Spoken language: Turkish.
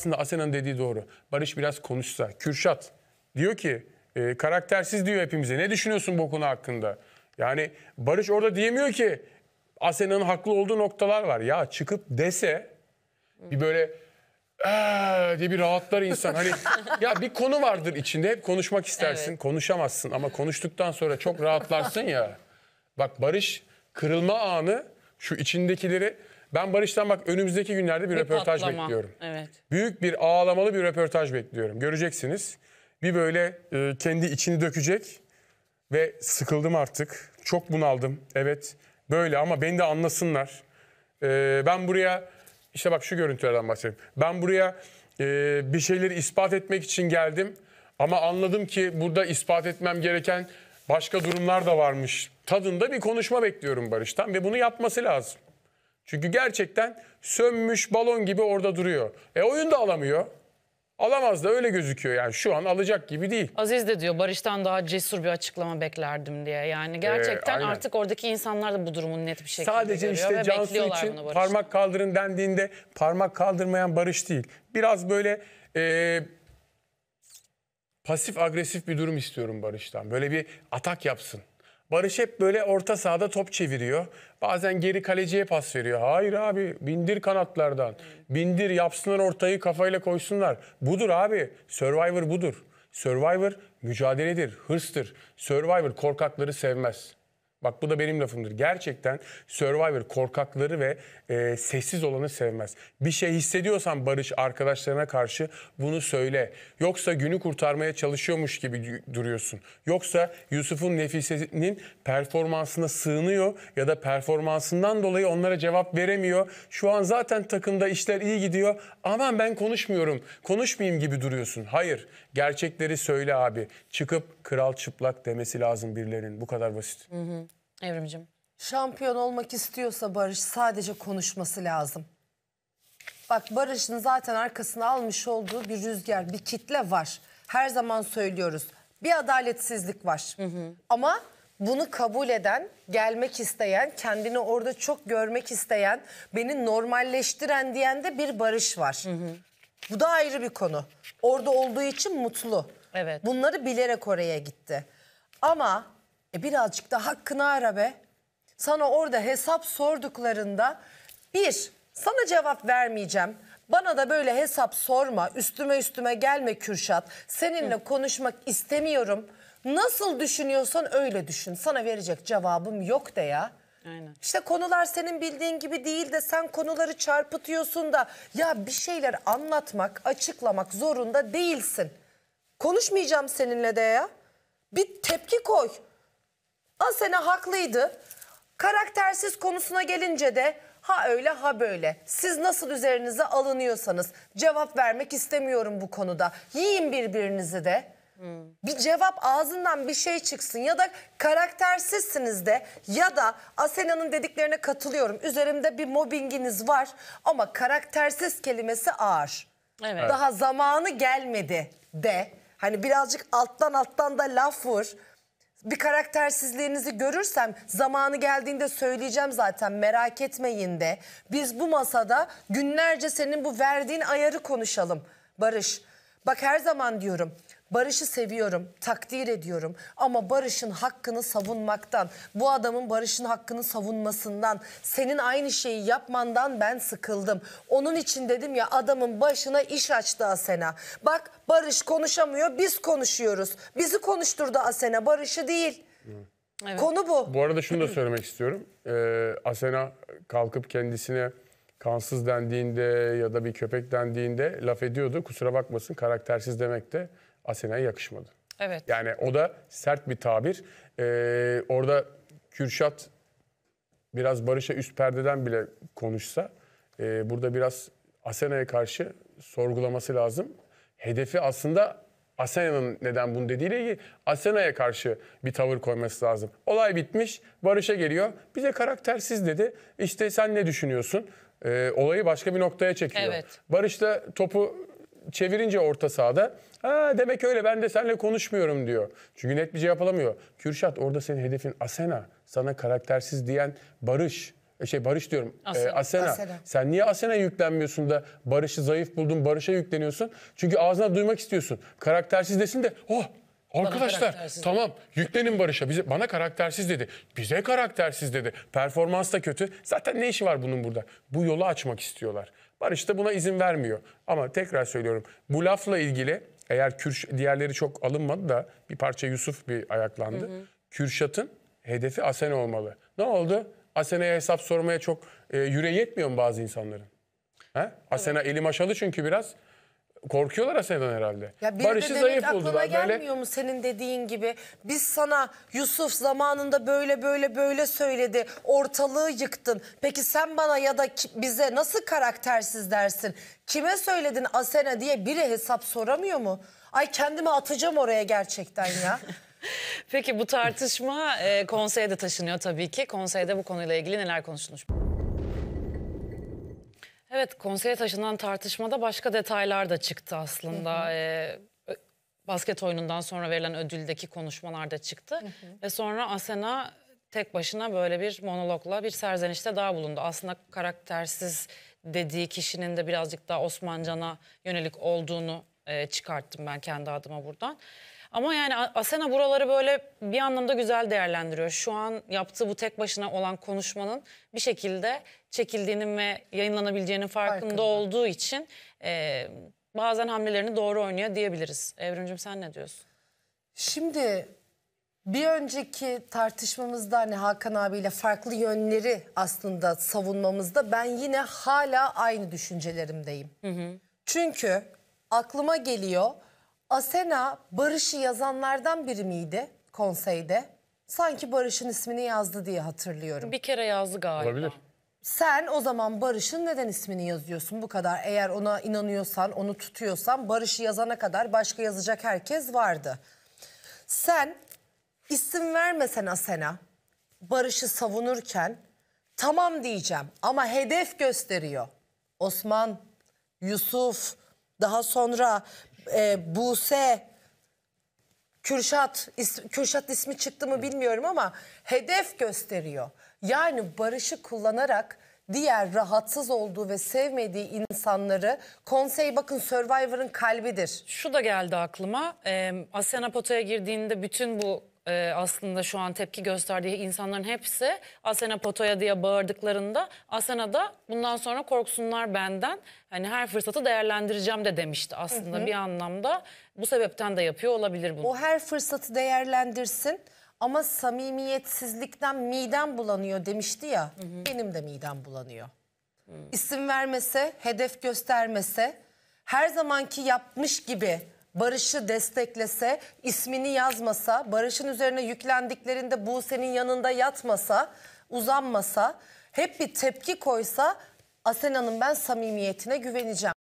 aslında Asena'nın dediği doğru. Barış biraz konuşsa. Kürşat diyor ki e, karaktersiz diyor hepimize. Ne düşünüyorsun bu konu hakkında? Yani Barış orada diyemiyor ki Asena'nın haklı olduğu noktalar var. Ya çıkıp dese bir böyle ee, diye bir rahatlar insan. Hani ya bir konu vardır içinde hep konuşmak istersin, evet. konuşamazsın ama konuştuktan sonra çok rahatlarsın ya. Bak Barış kırılma anı şu içindekileri ben Barış'tan bak önümüzdeki günlerde bir, bir röportaj patlama. bekliyorum. Evet. Büyük bir ağlamalı bir röportaj bekliyorum. Göreceksiniz. Bir böyle e, kendi içini dökecek ve sıkıldım artık. Çok bunaldım. Evet böyle ama beni de anlasınlar. E, ben buraya işte bak şu görüntülerden bahsedeyim. Ben buraya e, bir şeyleri ispat etmek için geldim. Ama anladım ki burada ispat etmem gereken başka durumlar da varmış. Tadında bir konuşma bekliyorum Barış'tan ve bunu yapması lazım. Çünkü gerçekten sönmüş balon gibi orada duruyor. E oyun da alamıyor. Alamaz da öyle gözüküyor yani şu an alacak gibi değil. Aziz de diyor Barış'tan daha cesur bir açıklama beklerdim diye. Yani gerçekten Ee, artık oradaki insanlar da bu durumun net bir şekilde Sadece işte Cansu bekliyorlar için bunu Barış'tan. parmak kaldırın dendiğinde parmak kaldırmayan Barış değil. Biraz böyle e, pasif agresif bir durum istiyorum Barış'tan. Böyle bir atak yapsın. Barış hep böyle orta sahada top çeviriyor. Bazen geri kaleciye pas veriyor. Hayır abi bindir kanatlardan. Bindir yapsınlar ortayı kafayla koysunlar. Budur abi. Survivor budur. Survivor mücadeledir, hırstır. Survivor korkakları sevmez. Bak bu da benim lafımdır. Gerçekten Survivor korkakları ve e, sessiz olanı sevmez. Bir şey hissediyorsan Barış arkadaşlarına karşı bunu söyle. Yoksa günü kurtarmaya çalışıyormuş gibi duruyorsun. Yoksa Yusuf'un Nefise'nin performansına sığınıyor ya da performansından dolayı onlara cevap veremiyor. Şu an zaten takımda işler iyi gidiyor. Aman ben konuşmuyorum, konuşmayayım gibi duruyorsun. Hayır, gerçekleri söyle abi. Çıkıp kral çıplak demesi lazım birilerinin. Bu kadar basit. Hı hı. Evrimcim. Şampiyon olmak istiyorsa Barış sadece konuşması lazım. Bak Barış'ın zaten arkasına almış olduğu bir rüzgar, bir kitle var. Her zaman söylüyoruz. Bir adaletsizlik var. Hı hı. Ama bunu kabul eden, gelmek isteyen, kendini orada çok görmek isteyen, beni normalleştiren diyen de bir Barış var. Hı hı. Bu da ayrı bir konu. Orada olduğu için mutlu. Evet. Bunları bilerek oraya gitti. Ama e birazcık da hakkını ara be. Sana orada hesap sorduklarında bir sana cevap vermeyeceğim. Bana da böyle hesap sorma, üstüme üstüme gelme Kürşat. Seninle Hı. konuşmak istemiyorum. Nasıl düşünüyorsan öyle düşün. Sana verecek cevabım yok de ya. Aynen. İşte konular senin bildiğin gibi değil de sen konuları çarpıtıyorsun da ya bir şeyler anlatmak, açıklamak zorunda değilsin. Konuşmayacağım seninle de ya. Bir tepki koy. Asena haklıydı. Karaktersiz konusuna gelince de ha öyle ha böyle. Siz nasıl üzerinize alınıyorsanız cevap vermek istemiyorum bu konuda. Yiyin birbirinizi de. Bir cevap ağzından bir şey çıksın ya da karaktersizsiniz de ya da Asena'nın dediklerine katılıyorum. Üzerimde bir mobbinginiz var ama karaktersiz kelimesi ağır. Evet. Daha zamanı gelmedi de. Hani birazcık alttan alttan da laf vur bir karaktersizliğinizi görürsem zamanı geldiğinde söyleyeceğim zaten merak etmeyin de. Biz bu masada günlerce senin bu verdiğin ayarı konuşalım Barış. Bak her zaman diyorum Barış'ı seviyorum, takdir ediyorum ama Barış'ın hakkını savunmaktan, bu adamın Barış'ın hakkını savunmasından, senin aynı şeyi yapmandan ben sıkıldım. Onun için dedim ya adamın başına iş açtı Asena. Bak Barış konuşamıyor, biz konuşuyoruz. Bizi konuşturdu Asena, Barış'ı değil. Evet. Konu bu. Bu arada şunu da söylemek istiyorum. Ee, Asena kalkıp kendisine kansız dendiğinde ya da bir köpek dendiğinde laf ediyordu. Kusura bakmasın karaktersiz demek de Asena'ya yakışmadı. Evet. Yani o da sert bir tabir. Ee, orada Kürşat biraz Barış'a üst perdeden bile konuşsa e, burada biraz Asena'ya karşı sorgulaması lazım. Hedefi aslında Asena'nın neden bunu dediğiyle ilgili Asena'ya karşı bir tavır koyması lazım. Olay bitmiş, Barış'a geliyor. Bize karaktersiz dedi. İşte sen ne düşünüyorsun? Ee, olayı başka bir noktaya çekiyor. Evet. Barış da topu çevirince orta sahada ha demek öyle ben de seninle konuşmuyorum diyor. Çünkü net bir cevap alamıyor. Kürşat orada senin hedefin Asena. Sana karaktersiz diyen Barış e, şey Barış diyorum. E, Asena. E, Asena. Asena. Sen niye Asena yüklenmiyorsun da Barış'ı zayıf buldun, Barış'a yükleniyorsun? Çünkü ağzına duymak istiyorsun. Karaktersiz desin de oh Arkadaşlar tamam yüklenin Barış'a. Bize, bana karaktersiz dedi. Bize karaktersiz dedi. Performans da kötü. Zaten ne işi var bunun burada? Bu yolu açmak istiyorlar. Barış da buna izin vermiyor. Ama tekrar söylüyorum bu lafla ilgili eğer Kürş, diğerleri çok alınmadı da bir parça Yusuf bir ayaklandı. Hı hı. Kürşat'ın hedefi Asene olmalı. Ne oldu? Asene'ye hesap sormaya çok e, yüreği yetmiyor mu bazı insanların? He? Asena evet. eli maşalı çünkü biraz. Korkuyorlar Asena'dan herhalde. Ya bir Barış'ı de zayıf aklına gelmiyor böyle... mu senin dediğin gibi? Biz sana Yusuf zamanında böyle böyle böyle söyledi. Ortalığı yıktın. Peki sen bana ya da bize nasıl karaktersiz dersin? Kime söyledin Asena diye biri hesap soramıyor mu? Ay kendimi atacağım oraya gerçekten ya. Peki bu tartışma e, konseye de taşınıyor tabii ki. Konseyde bu konuyla ilgili neler konuşulmuş? Evet konseye taşınan tartışmada başka detaylar da çıktı aslında. Hı hı. Ee, basket oyunundan sonra verilen ödüldeki konuşmalar da çıktı. Hı hı. Ve sonra Asena tek başına böyle bir monologla bir serzenişte daha bulundu. Aslında karaktersiz dediği kişinin de birazcık daha Osmancan'a yönelik olduğunu e, çıkarttım ben kendi adıma buradan. Ama yani Asena buraları böyle bir anlamda güzel değerlendiriyor. Şu an yaptığı bu tek başına olan konuşmanın bir şekilde çekildiğinin ve yayınlanabileceğinin farkında, farkında. olduğu için e, bazen hamlelerini doğru oynuyor diyebiliriz. Evrimcim sen ne diyorsun? Şimdi bir önceki tartışmamızda hani Hakan abiyle farklı yönleri aslında savunmamızda ben yine hala aynı düşüncelerimdeyim. Hı hı. Çünkü aklıma geliyor. Asena Barış'ı yazanlardan biri miydi konseyde? Sanki Barış'ın ismini yazdı diye hatırlıyorum. Bir kere yazdı galiba. Olabilir. Sen o zaman Barış'ın neden ismini yazıyorsun bu kadar? Eğer ona inanıyorsan, onu tutuyorsan Barış'ı yazana kadar başka yazacak herkes vardı. Sen isim vermesen Asena, Barış'ı savunurken tamam diyeceğim ama hedef gösteriyor. Osman, Yusuf, daha sonra e, Buse Kürşat is, Kürşat ismi çıktı mı bilmiyorum ama hedef gösteriyor. Yani barışı kullanarak diğer rahatsız olduğu ve sevmediği insanları konsey bakın Survivor'ın kalbidir. Şu da geldi aklıma. E, Asena Pota'ya girdiğinde bütün bu e, aslında şu an tepki gösterdiği insanların hepsi Asena Potoya diye bağırdıklarında Asena da bundan sonra korksunlar benden hani her fırsatı değerlendireceğim de demişti aslında hı hı. bir anlamda bu sebepten de yapıyor olabilir bunu. O her fırsatı değerlendirsin ama samimiyetsizlikten midem bulanıyor demişti ya hı hı. benim de midem bulanıyor. Hı. İsim vermese hedef göstermese her zamanki yapmış gibi Barış'ı desteklese, ismini yazmasa, Barış'ın üzerine yüklendiklerinde Buse'nin yanında yatmasa, uzanmasa, hep bir tepki koysa Asena'nın ben samimiyetine güveneceğim.